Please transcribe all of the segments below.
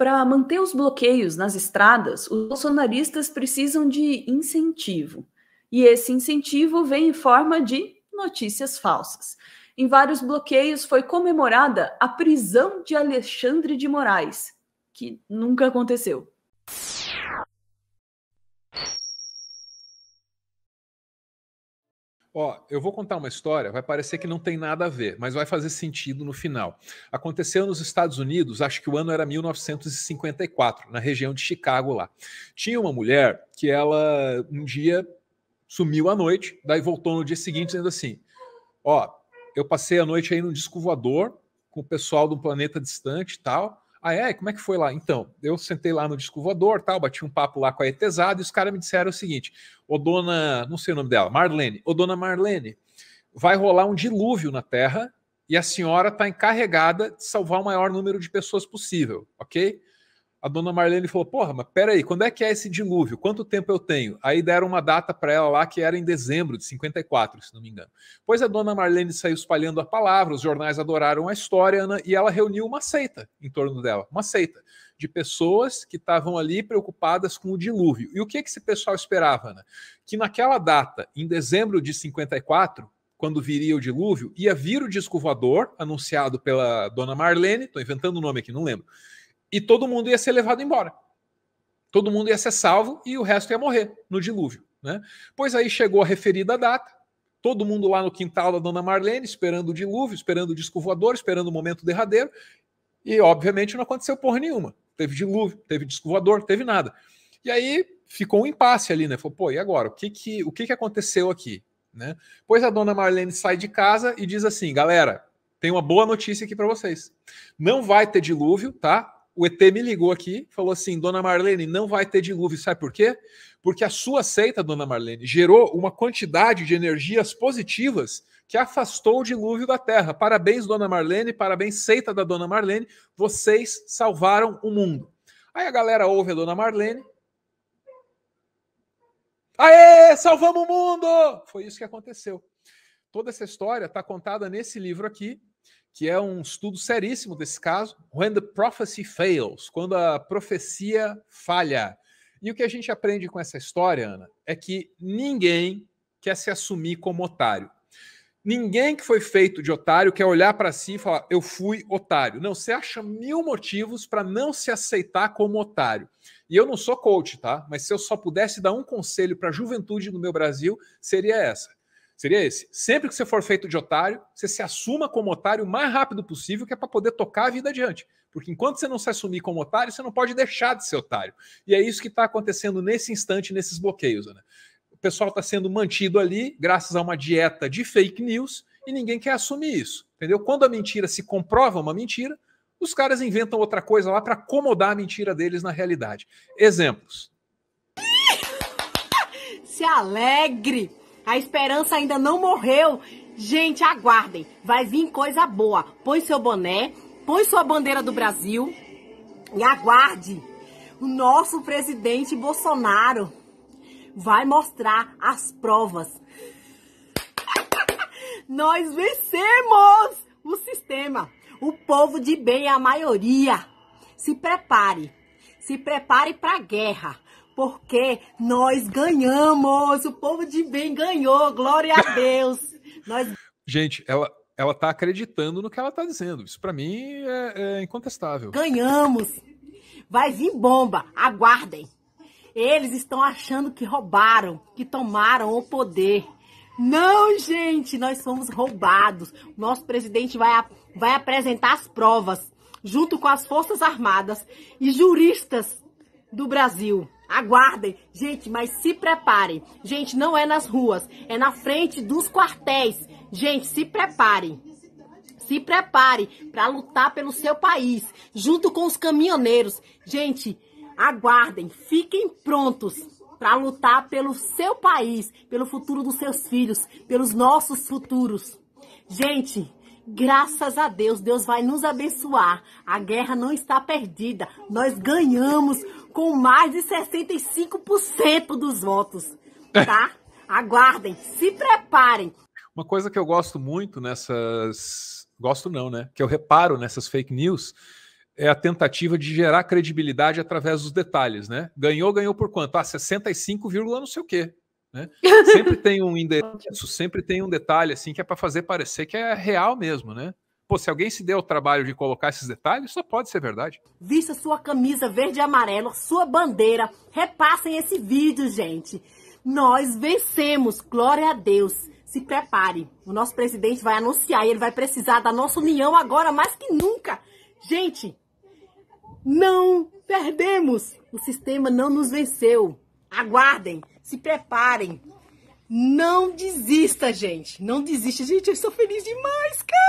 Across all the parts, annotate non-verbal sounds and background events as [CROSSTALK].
para manter os bloqueios nas estradas, os bolsonaristas precisam de incentivo. E esse incentivo vem em forma de notícias falsas. Em vários bloqueios foi comemorada a prisão de Alexandre de Moraes, que nunca aconteceu. Ó, eu vou contar uma história, vai parecer que não tem nada a ver, mas vai fazer sentido no final. Aconteceu nos Estados Unidos, acho que o ano era 1954, na região de Chicago lá. Tinha uma mulher que ela um dia sumiu à noite, daí voltou no dia seguinte dizendo assim: "Ó, eu passei a noite aí num disco voador com o pessoal de um planeta distante e tal. Ah, é? Como é que foi lá? Então, eu sentei lá no disco voador, tal, bati um papo lá com a Etesada e os caras me disseram o seguinte: Ô dona, não sei o nome dela, Marlene, ô dona Marlene, vai rolar um dilúvio na Terra e a senhora está encarregada de salvar o maior número de pessoas possível, ok? a dona Marlene falou: Porra, mas peraí, quando é que é esse dilúvio? Quanto tempo eu tenho? Aí deram uma data para ela lá que era em dezembro de 54, se não me engano. Pois a dona Marlene saiu espalhando a palavra, os jornais adoraram a história Ana, e ela reuniu uma seita em torno dela uma seita de pessoas que estavam ali preocupadas com o dilúvio. E o que, é que esse pessoal esperava, Ana? Que naquela data, em dezembro de 54, quando viria o dilúvio, ia vir o disco voador, anunciado pela dona Marlene, estou inventando o nome aqui, não lembro, e todo mundo ia ser levado embora. Todo mundo ia ser salvo e o resto ia morrer no dilúvio. Né? Pois aí chegou a referida data, todo mundo lá no quintal da dona Marlene, esperando o dilúvio, esperando o disco voador, esperando o momento derradeiro, e obviamente não aconteceu porra nenhuma. Teve dilúvio, teve disco voador, teve nada. E aí ficou um impasse ali, né? Falou, pô, e agora? O que que, o que, que aconteceu aqui? Né? Pois a dona Marlene sai de casa e diz assim: galera, tem uma boa notícia aqui para vocês. Não vai ter dilúvio, tá? o ET me ligou aqui, falou assim: Dona Marlene, não vai ter dilúvio. Sabe por quê? Porque a sua seita, Dona Marlene, gerou uma quantidade de energias positivas que afastou o dilúvio da Terra. Parabéns, Dona Marlene, parabéns, seita da Dona Marlene, vocês salvaram o mundo. Aí a galera ouve a Dona Marlene. Aê, salvamos o mundo! Foi isso que aconteceu. Toda essa história está contada nesse livro aqui, que é um estudo seríssimo desse caso, When the Prophecy Fails, quando a profecia falha. E o que a gente aprende com essa história, Ana, é que ninguém quer se assumir como otário. Ninguém que foi feito de otário quer olhar para si e falar, eu fui otário. Não, você acha mil motivos para não se aceitar como otário. E eu não sou coach, tá? Mas se eu só pudesse dar um conselho para a juventude no meu Brasil, seria essa seria esse. Sempre que você for feito de otário, você se assuma como otário o mais rápido possível, que é para poder tocar a vida adiante. Porque enquanto você não se assumir como otário, você não pode deixar de ser otário. E é isso que está acontecendo nesse instante, nesses bloqueios. Né? O pessoal está sendo mantido ali, graças a uma dieta de fake news, e ninguém quer assumir isso. Entendeu? Quando a mentira se comprova uma mentira, os caras inventam outra coisa lá para acomodar a mentira deles na realidade. Exemplos. Se alegre, a esperança ainda não morreu. Gente, aguardem. Vai vir coisa boa. Põe seu boné, põe sua bandeira do Brasil e aguarde. O nosso presidente Bolsonaro vai mostrar as provas. [LAUGHS] Nós vencemos o sistema. O povo de bem a maioria. Se prepare. Se prepare para a guerra porque nós ganhamos, o povo de bem ganhou, glória a Deus. nós... Gente, ela, ela tá acreditando no que ela tá dizendo. Isso para mim é, é, incontestável. Ganhamos. Vai vir bomba. Aguardem. Eles estão achando que roubaram, que tomaram o poder. Não, gente, nós fomos roubados. Nosso presidente vai, vai apresentar as provas, junto com as Forças Armadas e juristas do Brasil. Aguardem. Gente, mas se preparem. Gente, não é nas ruas, é na frente dos quartéis. Gente, se preparem. Se prepare para lutar pelo seu país, junto com os caminhoneiros. Gente, aguardem, fiquem prontos para lutar pelo seu país, pelo futuro dos seus filhos, pelos nossos futuros. Gente, graças a Deus, Deus vai nos abençoar. A guerra não está perdida. Nós ganhamos com mais de 65% dos votos, tá? [LAUGHS] Aguardem, se preparem. Uma coisa que eu gosto muito nessas. Gosto não, né? Que eu reparo nessas fake news é a tentativa de gerar credibilidade através dos detalhes, né? Ganhou, ganhou por quanto? Ah, 65, não sei o quê. Né? Sempre tem um endereço, [LAUGHS] sempre tem um detalhe assim que é para fazer parecer que é real mesmo, né? Pô, se alguém se deu o trabalho de colocar esses detalhes, só pode ser verdade. Vista sua camisa verde e amarelo, sua bandeira. Repassem esse vídeo, gente. Nós vencemos, glória a Deus. Se prepare. O nosso presidente vai anunciar e ele vai precisar da nossa união agora mais que nunca. Gente, não perdemos. O sistema não nos venceu. Aguardem, se preparem. Não desista, gente. Não desista. Gente, eu sou feliz demais, cara.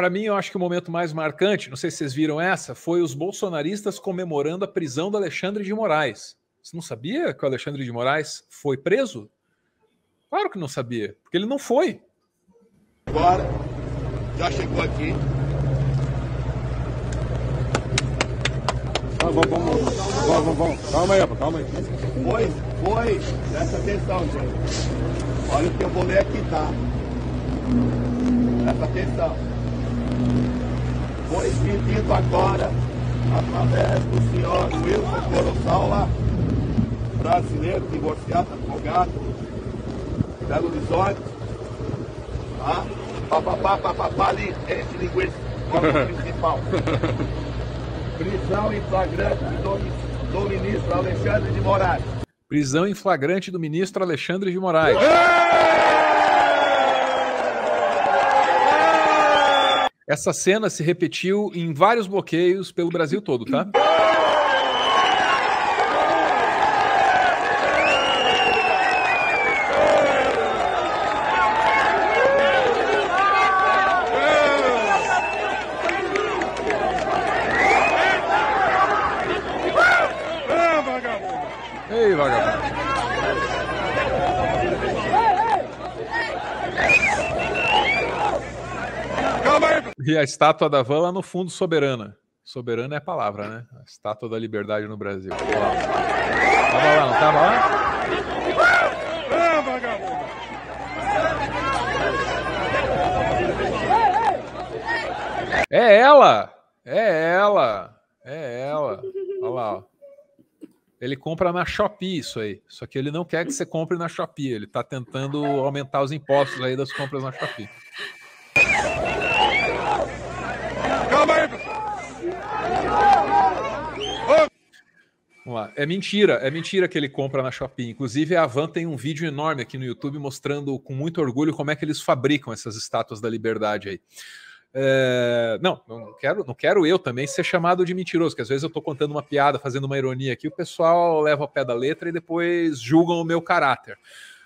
Para mim, eu acho que o momento mais marcante, não sei se vocês viram essa, foi os bolsonaristas comemorando a prisão do Alexandre de Moraes. Você não sabia que o Alexandre de Moraes foi preso? Claro que não sabia, porque ele não foi. Agora, já chegou aqui. Ah, vamos, vamos, vamos, vamos, Calma aí, calma aí. Foi, foi. Presta atenção, gente. Olha o que eu vou ler aqui, tá? Presta atenção. Foi pedido agora, através do senhor Wilson Corossaula, brasileiro, divorciado, advogado, Belo Horizonte, tá? Papapá, papapá, ali, esse linguiça, principal. [LAUGHS] Prisão em flagrante do, do ministro Alexandre de Moraes. Prisão em flagrante do ministro Alexandre de Moraes. Essa cena se repetiu em vários bloqueios pelo Brasil todo, tá? E a estátua da van lá no fundo, soberana. Soberana é a palavra, né? A estátua da liberdade no Brasil. Olha lá. Tava lá, não tava lá? É ela! É ela! É ela! Olha lá, ó. Ele compra na Shopee isso aí. Só que ele não quer que você compre na Shopee. Ele tá tentando aumentar os impostos aí das compras na Shopee. Calma aí, Vamos lá. É mentira, é mentira que ele compra na Shopee. Inclusive, a Van tem um vídeo enorme aqui no YouTube mostrando com muito orgulho como é que eles fabricam essas estátuas da liberdade aí. É, não, não quero, não quero eu também ser chamado de mentiroso, que às vezes eu estou contando uma piada, fazendo uma ironia aqui, o pessoal leva o pé da letra e depois julgam o meu caráter.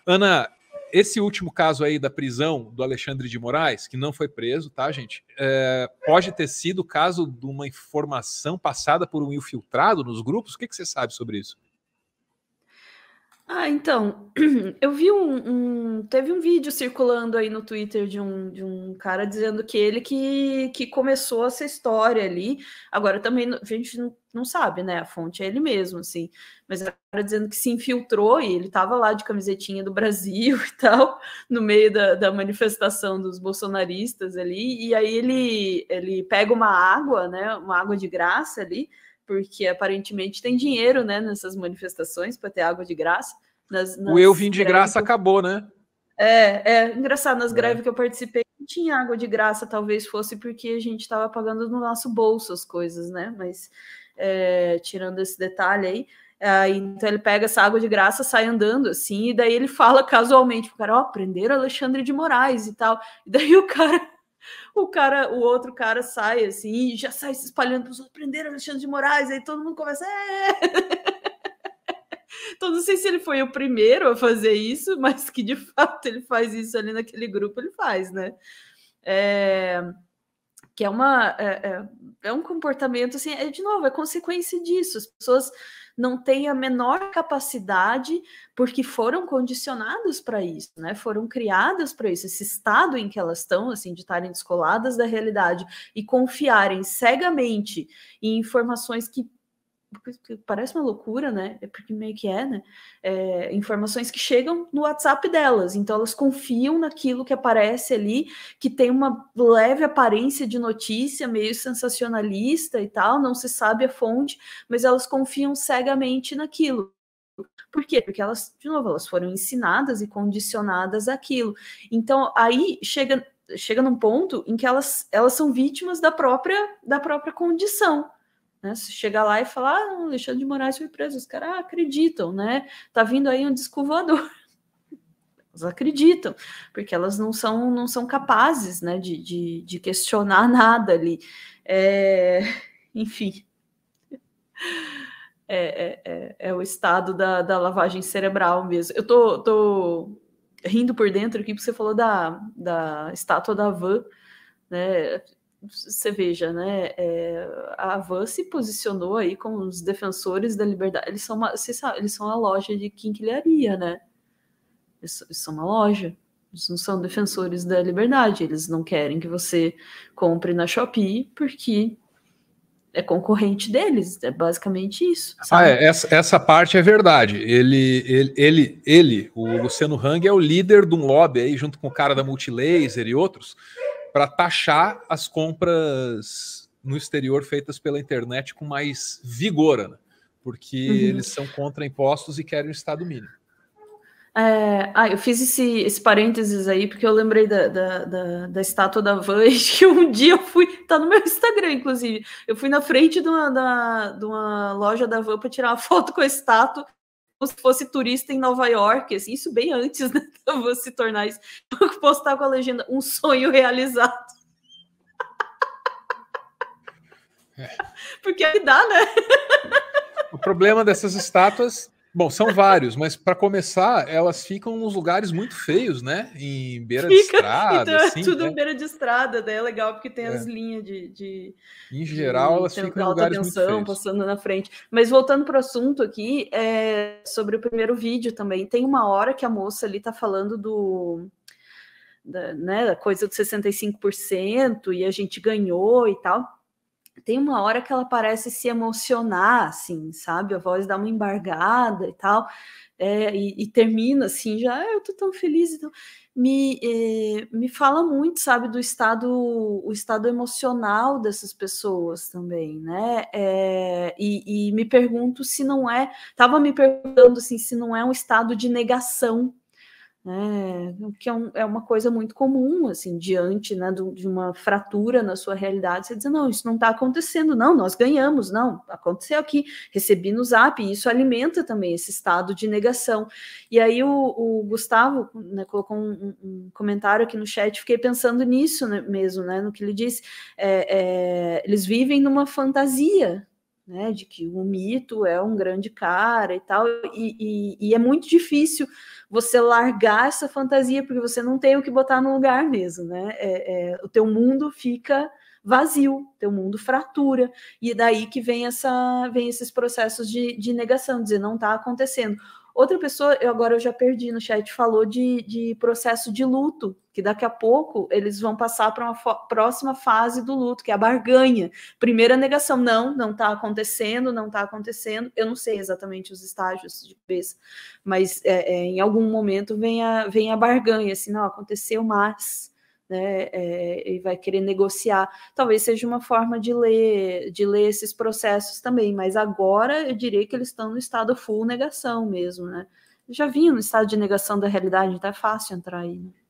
Ana, esse último caso aí da prisão do Alexandre de Moraes, que não foi preso, tá, gente? É, pode ter sido caso de uma informação passada por um infiltrado nos grupos? O que, que você sabe sobre isso? Ah, então, [CLEARS THROAT] eu vi um, um, Teve um vídeo circulando aí no Twitter de um, de um cara dizendo que ele que, que começou essa história ali. Agora também a gente não sabe, né? A fonte é ele mesmo, assim. Mas era cara dizendo que se infiltrou e ele tava lá de camisetinha do Brasil [LAUGHS] e tal, no meio da, da manifestação dos bolsonaristas ali. E aí ele, ele pega uma água, né? Uma água de graça ali porque aparentemente tem dinheiro né, nessas manifestações para ter água de graça. Nas, nas o eu vim de graça acabou, né? É, é engraçado, nas é. greves que eu participei não tinha água de graça, talvez fosse porque a gente estava pagando no nosso bolso as coisas, né? Mas é, tirando esse detalhe aí, é, então ele pega essa água de graça, sai andando assim, e daí ele fala [LAUGHS] casualmente pro cara, ó, oh, prenderam Alexandre de Moraes e tal. E daí o cara o cara, o outro cara sai assim e já sai se espalhando para os outros, prenderam Alexandre de Moraes, aí todo mundo começa. É! [LAUGHS] Então, não sei se ele foi o primeiro a fazer isso, mas que de fato ele faz isso ali naquele grupo, ele faz, né? É... Que é uma é, é, é um comportamento assim, é de novo, é consequência disso. As pessoas não têm a menor capacidade, porque foram condicionados para isso, né? Foram criadas para isso, esse estado em que elas estão, assim, de estarem descoladas da realidade e confiarem cegamente em informações que parece uma loucura, né? É porque meio que é, né? É, informações que chegam no WhatsApp delas. Então elas confiam naquilo que aparece ali, que tem uma leve aparência de notícia, meio sensacionalista e tal, não se sabe a fonte, mas elas confiam cegamente naquilo. Por quê? Porque elas, de novo, elas foram ensinadas e condicionadas àquilo. Então aí chega chega num ponto em que elas, elas são vítimas da própria da própria condição, né? Se chegar lá e falar, ah, Alexandre de Moraes foi preso, os caras ah, acreditam, né? Tá vindo aí um disco [LAUGHS] Elas acreditam, porque elas não são, não são capazes né, de, de, de questionar [LAUGHS] nada ali. É... [LAUGHS] Enfim. É, é, é, é, o estado da, da lavagem cerebral mesmo. Eu tô, tô rindo por dentro aqui, porque você falou da, da estátua da van, né? você veja, né? É, a Avan se posicionou aí como os defensores da liberdade. Eles são uma, sabe, eles são uma loja de quinquilharia, né? Eles, eles, são uma loja. Eles não são defensores da liberdade. Eles não querem que você compre na Shopee porque é concorrente deles. É basicamente isso. Ah, é, essa, essa parte é verdade. Ele, ele, ele, ele o Luciano Hang é o líder de um lobby aí, junto com o cara da Multilaser e outros para taxar as compras no exterior feitas pela internet com mais vigor, porque uhum. eles são contra impostos e querem o Estado mínimo. É, ah, eu fiz esse, esse parênteses aí porque eu lembrei da, da, da, da estátua da Van [LAUGHS] que um dia eu fui, tá no meu Instagram, inclusive. Eu fui na frente de uma, da, de uma loja da Van para tirar uma foto com a estátua como se fosse turista em Nova York, assim, isso bem antes, né? [LAUGHS] você se tornar isso. Postar com a legenda, um sonho realizado. É. Porque aí dá, né? O problema dessas estátuas Bom, são vários, mas para começar, elas ficam nos lugares muito feios, né? Em beira Fica, de estrada. Então, é assim, tudo né? em beira de estrada, daí é legal porque tem é. as linhas de, de. Em geral, de, elas ficam em lugares tensão, muito feios. passando na frente. Mas voltando para o assunto aqui, é sobre o primeiro vídeo também. Tem uma hora que a moça ali está falando do da, né, da coisa dos 65% e a gente ganhou e tal. Tem uma hora que ela parece se emocionar, assim, sabe? A voz dá uma embargada e tal, é, e, e, termina assim, já ah, eu tô tão feliz e então... me, eh, me fala muito, sabe, do estado, o estado emocional dessas pessoas também, né? É, e, e, me pergunto se não é, tava me perguntando assim, se não é um estado de negação né, que é, um, é, uma coisa muito comum, assim, diante né, do, de uma fratura na sua realidade, você diz, não, isso não está acontecendo, não, nós ganhamos, não, aconteceu aqui, recebi no zap, e isso alimenta também esse estado de negação. E aí o, o Gustavo né, colocou um, um, comentário aqui no chat, fiquei pensando nisso né, mesmo, né, no que ele disse, é, é, eles vivem numa fantasia, né, de que o mito é um grande cara e tal, e, e, e, é muito difícil você largar essa fantasia, porque você não tem o que botar no lugar mesmo, né, é, é, o teu mundo fica vazio, teu mundo fratura, e daí que vem, essa, vem esses processos de, de negação, dizer, não está acontecendo, Outra pessoa, eu agora eu já perdi no chat, falou de, de processo de luto, que daqui a pouco eles vão passar para uma próxima fase do luto, que é a barganha. Primeira negação, não, não está acontecendo, não está acontecendo. Eu não sei exatamente os estágios de cabeça, mas é, é, em algum momento vem a, vem a barganha, assim, não, aconteceu, mas né, é, e vai querer negociar. Talvez seja uma forma de ler, de ler esses processos também, mas agora eu diria que eles estão no estado full negação mesmo, né? Eu já vinha no estado de negação da realidade, então é fácil entrar aí. Né?